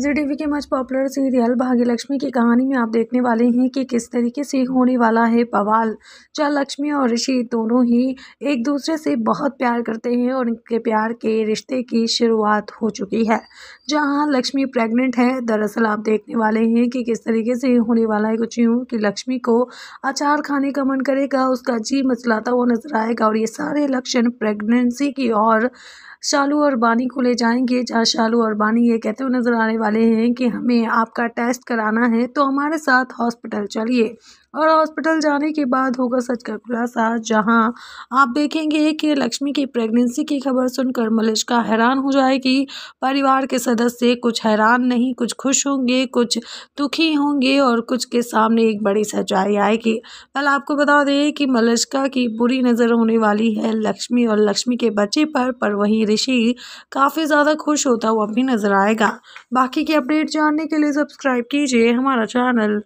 जी वी के much popular serial Bhagyalakshmi की कहानी में आप देखने वाले हैं कि किस तरीके से होने वाला है बवाल जहाँ लक्ष्मी और ऋषि दोनों ही एक दूसरे से बहुत प्यार करते हैं और उनके प्यार के रिश्ते की शुरुआत हो चुकी है जहाँ लक्ष्मी प्रेग्नेंट है दरअसल आप देखने वाले हैं कि किस तरीके से होने वाला है कुछ यूँ कि लक्ष्मी को अचार खाने का मन करेगा उसका जी मचलाता हुआ नजर आएगा और ये सारे लक्षण प्रेगनेंसी की और शालू और बानी को ले जाएंगे जहाँ शालू और बानी ये कहते हुए नजर आने वाले हैं कि हमें आपका टेस्ट कराना है तो हमारे साथ हॉस्पिटल चलिए और हॉस्पिटल जाने के बाद होगा सच का खुलासा जहां आप देखेंगे कि लक्ष्मी की प्रेगनेंसी की खबर सुनकर मलिश्का हैरान हो जाएगी परिवार के सदस्य कुछ हैरान नहीं कुछ खुश होंगे कुछ दुखी होंगे और कुछ के सामने एक बड़ी सच्चाई आएगी कल आपको बता दें कि मलिश्का की बुरी नज़र होने वाली है लक्ष्मी और लक्ष्मी के बच्चे पर पर वहीं ऋषि काफ़ी ज़्यादा खुश होता हुआ भी नज़र आएगा बाकी की अपडेट जानने के लिए सब्सक्राइब कीजिए हमारा चैनल